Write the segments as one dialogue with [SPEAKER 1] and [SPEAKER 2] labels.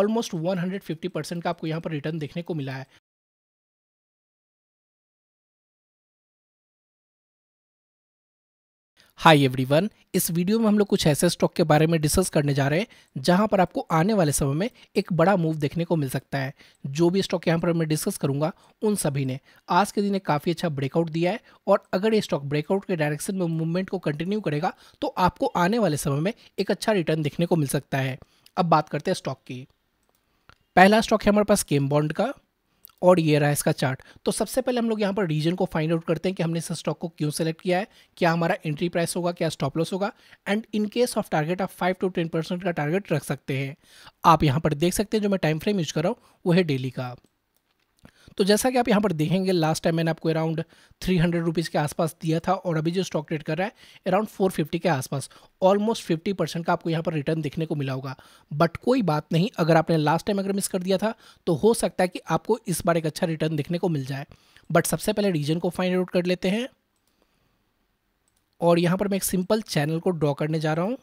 [SPEAKER 1] almost 150 percent का आपको यहाँ पर रिटर्न देखने को मिला है हाय एवरीवन इस वीडियो में हम लोग कुछ ऐसे स्टॉक के बारे में डिस्कस करने जा रहे हैं जहां पर आपको आने वाले समय में एक बड़ा मूव देखने को मिल सकता है जो भी स्टॉक यहां पर मैं डिस्कस करूंगा उन सभी ने आज के दिन एक काफ़ी अच्छा ब्रेकआउट दिया है और अगर ये स्टॉक ब्रेकआउट के डायरेक्शन में मूवमेंट को कंटिन्यू करेगा तो आपको आने वाले समय में एक अच्छा रिटर्न देखने को मिल सकता है अब बात करते हैं स्टॉक की पहला स्टॉक है हमारे पास केम बॉन्ड का और ये रहा इसका चार्ट तो सबसे पहले हम लोग यहाँ पर रीजन को फाइंड आउट करते हैं कि हमने इस स्टॉक को क्यों सेलेक्ट किया है क्या हमारा एंट्री प्राइस होगा क्या स्टॉप लॉस होगा and in case of target आप फाइव टू टेन परसेंट का टारगेट रख सकते हैं आप यहाँ पर देख सकते हैं जो मैं टाइम फ्रेम यूज कर रहा हूँ वो है डेली का तो जैसा कि आप यहाँ पर देखेंगे लास्ट टाइम मैंने आपको अराउंड थ्री हंड्रेड रुपीज़ के आसपास दिया था और अभी जो स्टॉक ट्रेड कर रहा है अराउंड फोर फिफ्टी के आसपास ऑलमोस्ट फिफ्टी परसेंट का आपको यहाँ पर रिटर्न देखने को मिला होगा बट कोई बात नहीं अगर आपने लास्ट टाइम अगर मिस कर दिया था तो हो सकता है कि आपको इस बार एक अच्छा रिटर्न देखने को मिल जाए बट सबसे पहले रीजन को फाइंड आउट कर लेते हैं और यहाँ पर मैं एक सिंपल चैनल को ड्रॉ करने जा रहा हूँ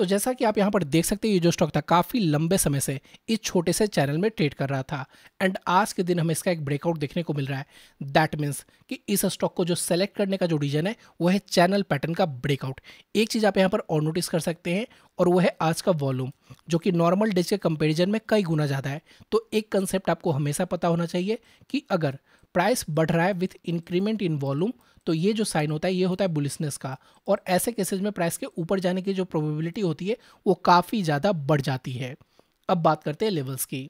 [SPEAKER 1] तो जैसा कि आप यहाँ पर देख सकते हैं ये जो स्टॉक था काफ़ी लंबे समय से इस छोटे से चैनल में ट्रेड कर रहा था एंड आज के दिन हमें इसका एक ब्रेकआउट देखने को मिल रहा है दैट मीन्स कि इस स्टॉक को जो सेलेक्ट करने का जो रीजन है वो है चैनल पैटर्न का ब्रेकआउट एक चीज़ आप यहाँ पर और नोटिस कर सकते हैं और वो है आज का वॉल्यूम जो कि नॉर्मल डेज के कंपेरिजन में कई गुना ज़्यादा है तो एक कंसेप्ट आपको हमेशा पता होना चाहिए कि अगर प्राइस बढ़ रहा है विथ इंक्रीमेंट इन वॉल्यूम तो ये जो साइन होता है ये होता है बुलिसनेस का और ऐसे केसेज में प्राइस के ऊपर जाने की जो प्रोबेबिलिटी होती है वो काफ़ी ज़्यादा बढ़ जाती है अब बात करते हैं लेवल्स की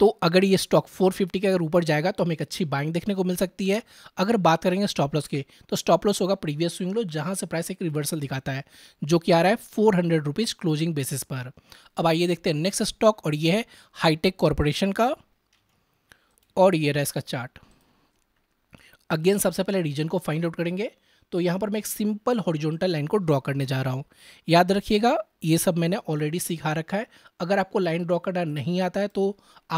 [SPEAKER 1] तो अगर ये स्टॉक 450 के अगर ऊपर जाएगा तो हमें एक अच्छी बाइंग देखने को मिल सकती है अगर बात करेंगे स्टॉप लॉस के तो स्टॉप लॉस होगा प्रीवियस स्विंग लो जहां से प्राइस एक रिवर्सल दिखाता है जो कि आ रहा है four hundred rupees closing basis पर अब आइए देखते हैं नेक्स्ट स्टॉक और ये है हाईटेक कॉरपोरेशन का और ये रहा इसका चार्ट अगेन सबसे पहले रीजन को फाइंड आउट करेंगे तो यहाँ पर मैं एक सिंपल हॉरिजॉन्टल लाइन को ड्रॉ करने जा रहा हूँ याद रखिएगा ये सब मैंने ऑलरेडी सिखा रखा है अगर आपको लाइन ड्रॉ करना नहीं आता है तो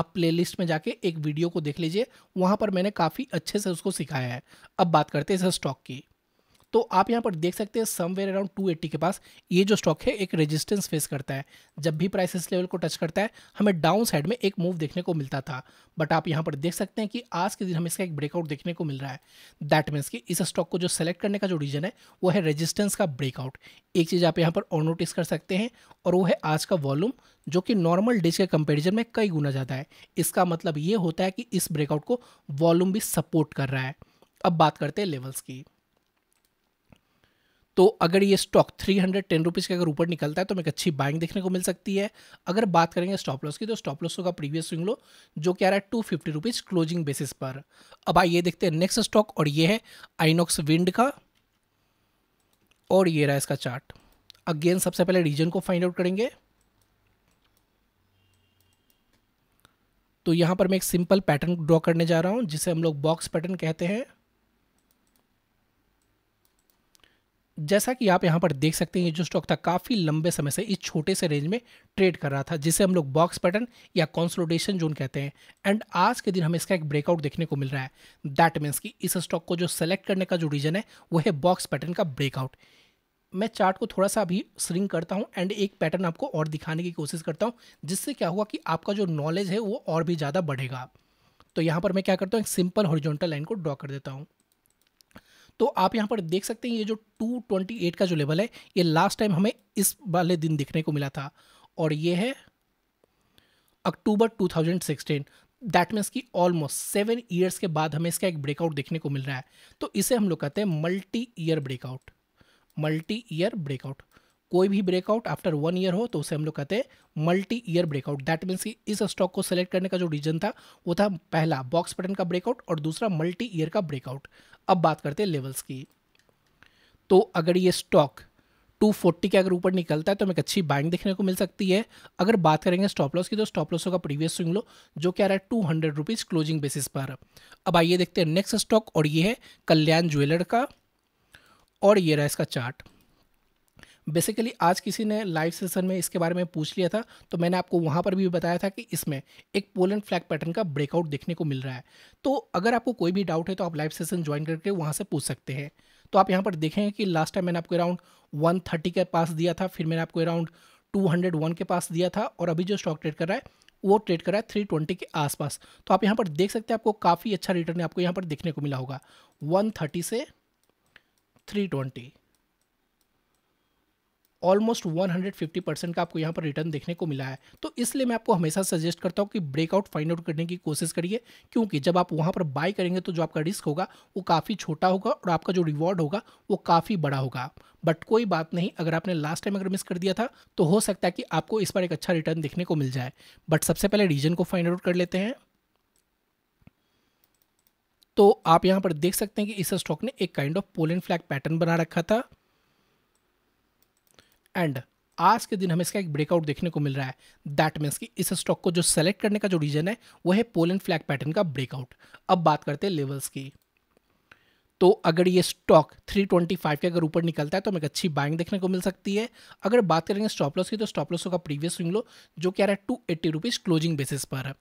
[SPEAKER 1] आप प्लेलिस्ट में जाके एक वीडियो को देख लीजिए वहाँ पर मैंने काफ़ी अच्छे से उसको सिखाया है अब बात करते हैं इस स्टॉक की तो आप यहाँ पर देख सकते हैं समवेयर अराउंड टू के पास ये जो स्टॉक है एक रेजिस्टेंस फेस करता है जब भी प्राइस इस लेवल को टच करता है हमें डाउन साइड में एक मूव देखने को मिलता था बट आप यहाँ पर देख सकते हैं कि आज के दिन हमें इसका एक ब्रेकआउट देखने को मिल रहा है दैट मीन्स कि इस स्टॉक को जो सेलेक्ट करने का जो रीजन है वो है रेजिस्टेंस का ब्रेकआउट एक चीज़ आप यहाँ पर और नोटिस कर सकते हैं और वो है आज का वॉल्यूम जो कि नॉर्मल डेज के कंपेरिजन में कई गुना ज़्यादा है इसका मतलब ये होता है कि इस ब्रेकआउट को वॉल्यूम भी सपोर्ट कर रहा है अब बात करते हैं लेवल्स की तो अगर ये stock three hundred ten rupees के अगर ऊपर निकलता है तो एक अच्छी बाइंग देखने को मिल सकती है अगर बात करेंगे स्टॉप लॉस की तो स्टॉप लॉस का प्रीवियस स्विंग लो जो क्या रहा है two fifty rupees closing basis पर अब आइए देखते हैं नेक्स्ट स्टॉक और ये है आइनॉक्स विंड का और ये रहा इसका चार्ट अगेन सबसे पहले रीजन को फाइंड आउट करेंगे तो यहाँ पर मैं एक सिंपल पैटर्न ड्रॉ करने जा रहा हूँ जिसे हम लोग बॉक्स पैटर्न कहते हैं जैसा कि आप यहाँ पर देख सकते हैं ये जो स्टॉक था काफ़ी लंबे समय से इस छोटे से रेंज में ट्रेड कर रहा था जिसे हम लोग बॉक्स पैटर्न या कॉन्सोलोडेशन जोन कहते हैं एंड आज के दिन हमें इसका एक ब्रेकआउट देखने को मिल रहा है दैट मीन्स कि इस स्टॉक को जो सेलेक्ट करने का जो रीजन है वो है बॉक्स पैटर्न का ब्रेकआउट मैं चार्ट को थोड़ा सा अभी स्रिंग करता हूँ एंड एक पैटर्न आपको और दिखाने की कोशिश करता हूँ जिससे क्या हुआ कि आपका जो नॉलेज है वो और भी ज़्यादा बढ़ेगा तो यहाँ पर मैं क्या करता हूँ एक सिंपल हॉरिजॉन्टल लाइन को ड्रॉ कर देता हूँ तो आप यहाँ पर देख सकते हैं ये जो 228 का जो लेवल है ये लास्ट टाइम हमें इस वाले दिन देखने को मिला था और ये है अक्टूबर 2016 दैट मीन्स की ऑलमोस्ट सेवन ईयर्स के बाद हमें इसका एक ब्रेकआउट देखने को मिल रहा है तो इसे हम लोग कहते हैं multi year breakout multi year breakout कोई भी ब्रेकआउट आफ्टर वन ईयर हो तो उसे हम लोग कहते हैं multi year breakout that means कि इस स्टॉक को सेलेक्ट करने का जो रीजन था वो था पहला बॉक्स पैटर्न का ब्रेकआउट और दूसरा मल्टी ईयर का ब्रेकआउट अब बात करते हैं लेवल्स की तो अगर ये स्टॉक 240 के अगर ऊपर निकलता है तो हमें एक अच्छी बाइंग देखने को मिल सकती है अगर बात करेंगे स्टॉप लॉस की तो स्टॉप लॉस होगा प्रीवियस स्विंग लो जो क्या रहा है two hundred rupees closing basis पर अब आइए देखते हैं नेक्स्ट स्टॉक और ये है कल्याण ज्वेलर का और ये रहा इसका चार्ट बेसिकली आज किसी ने लाइव सेशन में इसके बारे में पूछ लिया था तो मैंने आपको वहाँ पर भी बताया था कि इसमें एक पोलैंड फ्लैग पैटर्न का ब्रेकआउट देखने को मिल रहा है तो अगर आपको कोई भी डाउट है तो आप लाइव सेशन ज्वाइन करके वहाँ से पूछ सकते हैं तो आप यहाँ पर देखेंगे कि लास्ट टाइम मैंने आपको अराउंड वन के पास दिया था फिर मैंने आपको अराउंड टू के पास दिया था और अभी जो स्टॉक ट्रेड कर रहा है वो ट्रेड कर रहा है थ्री ट्वेंटी के आसपास तो आप यहाँ पर देख सकते हैं आपको काफ़ी अच्छा रिटर्न आपको यहाँ पर देखने को मिला होगा वन थर्टी से थ्री ट्वेंटी ऑलमोस्ट 150 परसेंट का आपको यहाँ पर रिटर्न देखने को मिला है तो इसलिए मैं आपको हमेशा सजेस्ट करता हूँ कि ब्रेकआउट फाइंड आउट करने की कोशिश करिए क्योंकि जब आप वहाँ पर बाय करेंगे तो जो आपका रिस्क होगा वो काफ़ी छोटा होगा और आपका जो रिवॉर्ड होगा वो काफ़ी बड़ा होगा बट कोई बात नहीं अगर आपने लास्ट टाइम अगर मिस कर दिया था तो हो सकता है कि आपको इस पर एक अच्छा रिटर्न देखने को मिल जाए बट सबसे पहले रीजन को फाइंड आउट कर लेते हैं तो आप यहाँ पर देख सकते हैं कि इस स्टॉक ने एक kind of pole and flag pattern बना रखा था एंड आज के दिन हमें इसका एक ब्रेकआउट देखने को मिल रहा है दैट मीन्स कि इस स्टॉक को जो सेलेक्ट करने का जो रीजन है वह है पोलन फ्लैग पैटर्न का ब्रेकआउट अब बात करते हैं लेवल्स की तो अगर ये स्टॉक 325 के अगर ऊपर निकलता है तो हमें एक अच्छी बाइंग देखने को मिल सकती है अगर बात करेंगे स्टॉप लॉस की तो स्टॉप लॉस का प्रीवियस स्विंग लो जो क्या रहा है two eighty rupees closing basis पर है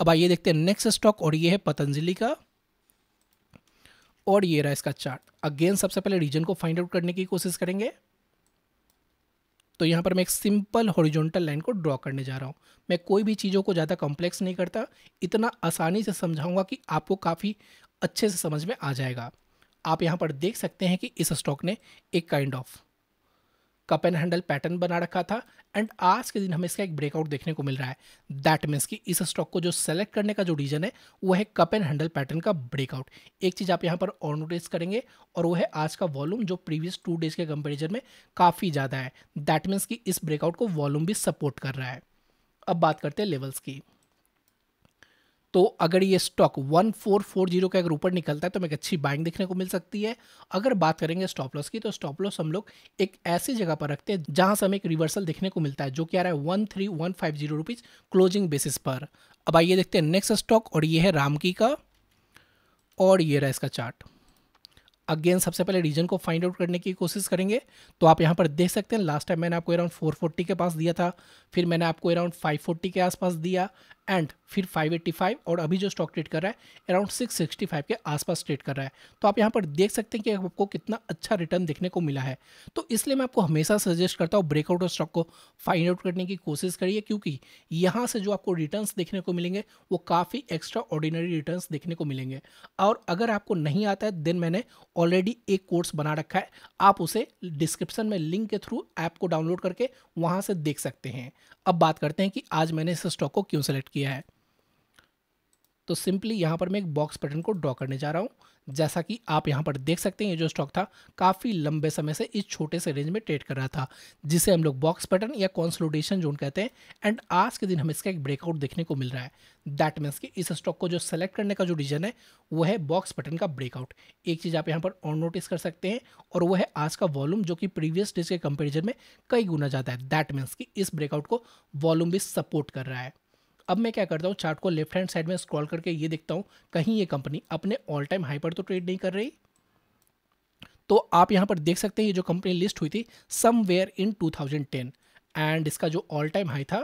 [SPEAKER 1] अब आइए देखते हैं नेक्स्ट स्टॉक और ये है पतंजलि का और ये रहा इसका चार्ट अगेन सबसे पहले रीजन को फाइंड आउट करने की कोशिश करेंगे तो यहाँ पर मैं एक सिंपल हॉरिजॉन्टल लाइन को ड्रॉ करने जा रहा हूँ मैं कोई भी चीज़ों को ज़्यादा कॉम्प्लेक्स नहीं करता इतना आसानी से समझाऊँगा कि आपको काफ़ी अच्छे से समझ में आ जाएगा आप यहाँ पर देख सकते हैं कि इस स्टॉक ने एक kind kind of of cup and handle pattern बना रखा था एंड आज के दिन हमें इसका एक ब्रेकआउट देखने को मिल रहा है दैट मीन्स कि इस स्टॉक को जो सेलेक्ट करने का जो रीजन है वो है कप एंड हैंडल पैटर्न का ब्रेकआउट एक चीज़ आप यहाँ पर और नोटिस करेंगे और वो है आज का वॉल्यूम जो प्रीवियस टू डेज के कंपेरिजन में काफ़ी ज़्यादा है दैट मीन्स कि इस ब्रेकआउट को वॉल्यूम भी सपोर्ट कर रहा है अब बात करते हैं लेवल्स की तो अगर ये स्टॉक 1440 के अगर ऊपर निकलता है तो हमें अच्छी बाइंग देखने को मिल सकती है अगर बात करेंगे स्टॉप लॉस की तो स्टॉप लॉस हम लोग एक ऐसी जगह पर रखते हैं जहां से हमें एक रिवर्सल देखने को मिलता है जो कि आ रहा है one three one five zero rupees closing basis पर अब आइए देखते हैं नेक्स्ट स्टॉक और ये है रामकी का और ये रहा इसका चार्ट अगेन सबसे पहले रीजन को फाइंड आउट करने की कोशिश करेंगे तो आप यहाँ पर देख सकते हैं लास्ट टाइम मैंने आपको अराउंड 440 के पास दिया था फिर मैंने आपको अराउंड 540 के आसपास दिया एंड फिर 585 और अभी जो स्टॉक ट्रेड कर रहा है अराउंड 665 के आसपास ट्रेड कर रहा है तो आप यहाँ पर देख सकते हैं कि आपको कितना अच्छा रिटर्न देखने को मिला है तो इसलिए मैं आपको हमेशा सजेस्ट करता हूँ ब्रेकआउट और स्टॉक को फाइंड आउट करने की कोशिश करिए क्योंकि यहाँ से जो आपको रिटर्न देखने को मिलेंगे वो काफ़ी एक्स्ट्रा ऑर्डिनरी रिटर्न देखने को मिलेंगे और अगर आपको नहीं आता है देन मैंने ऑलरेडी एक कोर्स बना रखा है आप उसे डिस्क्रिप्शन में लिंक के थ्रू ऐप को डाउनलोड करके वहाँ से देख सकते हैं अब बात करते हैं कि आज मैंने इस स्टॉक को क्यों सेलेक्ट किया किया है तो सिंपली यहाँ पर मैं एक बॉक्स पैटर्न को ड्रॉ करने जा रहा हूँ जैसा कि आप यहाँ पर देख सकते हैं ये जो स्टॉक था काफ़ी लंबे समय से इस छोटे से रेंज में ट्रेड कर रहा था जिसे हम लोग बॉक्स पैटर्न या कॉन्सलोडेशन जोन कहते हैं एंड आज के दिन हमें इसका एक ब्रेकआउट देखने को मिल रहा है दैट मीन्स कि इस स्टॉक को जो सेलेक्ट करने का जो रीजन है वो है बॉक्स पैटर्न का ब्रेकआउट एक चीज़ आप यहाँ पर ऑन नोटिस कर सकते हैं और वह है आज का वॉल्यूम जो कि प्रीवियस डेज के कंपेरिजन में कई गुना ज़्यादा है दैट मीन्स कि इस ब्रेकआउट को वॉल्यूम भी सपोर्ट कर रहा है अब मैं क्या करता हूँ चार्ट को लेफ्ट हैंड साइड में स्क्रॉल करके ये देखता हूँ कहीं ये कंपनी अपने ऑल टाइम हाई पर तो ट्रेड नहीं कर रही तो आप यहाँ पर देख सकते हैं ये जो कंपनी लिस्ट हुई थी समवेयर इन 2010 एंड इसका जो ऑल टाइम हाई था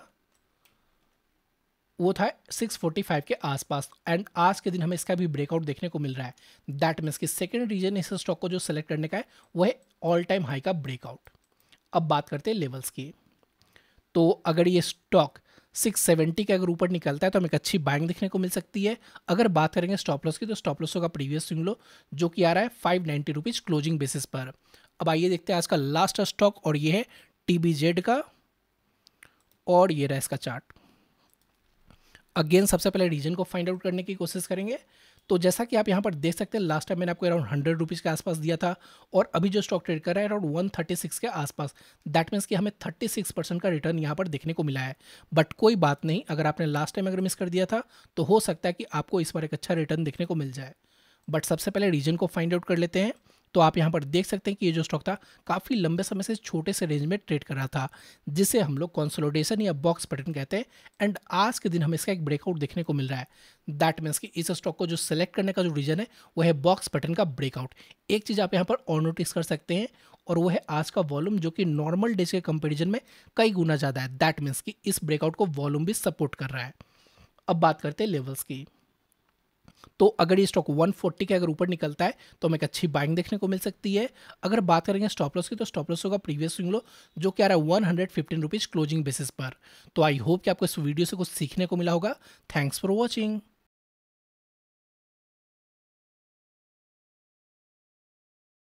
[SPEAKER 1] वो था 645 के आसपास एंड आज के दिन हमें इसका भी ब्रेकआउट देखने को मिल रहा है दैट मीन्स की सेकेंड रीजन इस स्टॉक को जो सेलेक्ट करने का है वह है ऑल टाइम हाई का ब्रेकआउट अब बात करते हैं लेवल्स की तो अगर ये स्टॉक सेवेंटी के अगर ऊपर निकलता है तो हमें एक अच्छी बाइंग देखने को मिल सकती है अगर बात करेंगे स्टॉप लॉस की तो स्टॉप लॉसों का प्रीवियस स्विंग लो जो कि आ रहा है five ninety rupees closing basis पर अब आइए देखते हैं आज का लास्ट स्टॉक और ये है टी का और ये रहा इसका चार्ट अगेन सबसे पहले रीजन को फाइंड आउट करने की कोशिश करेंगे तो जैसा कि आप यहाँ पर देख सकते हैं लास्ट टाइम मैंने आपको अराउंड हंड्रेड रुपीज़ के आसपास दिया था और अभी जो स्टॉक ट्रेड कर रहा है अराउंड वन थर्टी सिक्स के आसपास दैट मीन्स कि हमें थर्टी सिक्स परसेंट का रिटर्न यहाँ पर देखने को मिला है बट कोई बात नहीं अगर आपने लास्ट टाइम अगर मिस कर दिया था तो हो सकता है कि आपको इस बार एक अच्छा रिटर्न देखने को मिल जाए बट सबसे पहले रीजन को फाइंड आउट कर लेते हैं तो आप यहाँ पर देख सकते हैं कि ये जो स्टॉक था काफ़ी लंबे समय से छोटे से रेंज में ट्रेड कर रहा था जिसे हम लोग कॉन्सोलोडेशन या बॉक्स पैटर्न कहते हैं एंड आज के दिन हमें इसका एक ब्रेकआउट देखने को मिल रहा है दैट मीन्स कि इस स्टॉक को जो सेलेक्ट करने का जो रीजन है वह है बॉक्स पैटर्न का ब्रेकआउट एक चीज़ आप यहाँ पर और नोटिस कर सकते हैं और वो है आज का वॉल्यूम जो कि नॉर्मल डेज के कंपेरिजन में कई गुना ज़्यादा है दैट मीन्स कि इस ब्रेकआउट को वॉल्यूम भी सपोर्ट कर रहा है अब बात करते हैं लेवल्स की तो अगर ये स्टॉक 140 के अगर ऊपर निकलता है तो हमें एक अच्छी बाइंग देखने को मिल सकती है अगर बात करेंगे स्टॉप लॉस की तो स्टॉप लॉस होगा प्रीवियस स्विंग लो जो कि आ रहा है वन हंड्रेड क्लोजिंग बेसिस पर तो आई होप कि आपको इस वीडियो से कुछ सीखने को मिला होगा थैंक्स फॉर वॉचिंग